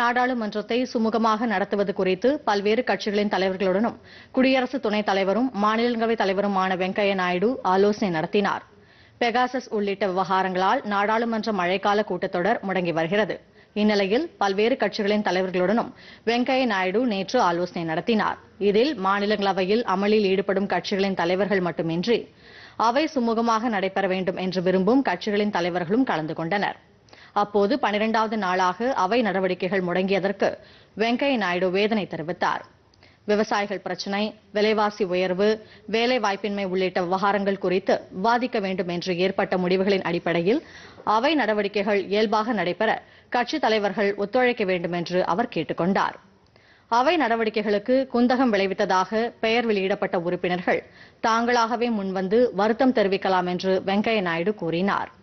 நாடாளுமன்றத்தை சுமூகமாக நடத்துவது குறித்து பல்வேறு கட்சிகளின் தலைவர்களுடனும் குடியரசு துணைத் தலைவரும் மாநிலங்களவை தலைவருமான வெங்கையா நாயுடு ஆலோசனை நடத்தினார் பெகாசஸ் உள்ளிட்ட விவகாரங்களால் நாடாளுமன்ற மழைக்கால கூட்டத்தொடர் முடங்கி வருகிறது இந்நிலையில் பல்வேறு கட்சிகளின் தலைவர்களுடனும் வெங்கையா நாயுடு நேற்று ஆலோசனை நடத்தினார் இதில் மாநிலங்களவையில் அமளியில் ஈடுபடும் கட்சிகளின் தலைவர்கள் மட்டுமின்றி அவை சுமூகமாக நடைபெற வேண்டும் என்று விரும்பும் கட்சிகளின் தலைவர்களும் கலந்து கொண்டனா் அப்போது பனிரெண்டாவது நாளாக அவை நடவடிக்கைகள் முடங்கியதற்கு வெங்கைய நாயுடு வேதனை தெரிவித்தார் விவசாயிகள் பிரச்சினை விலைவாசி உயர்வு வேலை வாய்ப்பின்மை உள்ளிட்ட விவகாரங்கள் குறித்து விவாதிக்க வேண்டும் என்று ஏற்பட்ட முடிவுகளின் அடிப்படையில் அவை நடவடிக்கைகள் இயல்பாக நடைபெற கட்சித் தலைவர்கள் ஒத்துழைக்க வேண்டும் என்று அவர் கேட்டுக் கொண்டார் அவை நடவடிக்கைகளுக்கு குந்தகம் விளைவித்ததாக பெயர் வெளியிடப்பட்ட உறுப்பினர்கள் தாங்களாகவே முன்வந்து வருத்தம் தெரிவிக்கலாம் என்று வெங்கைய நாயுடு கூறினார்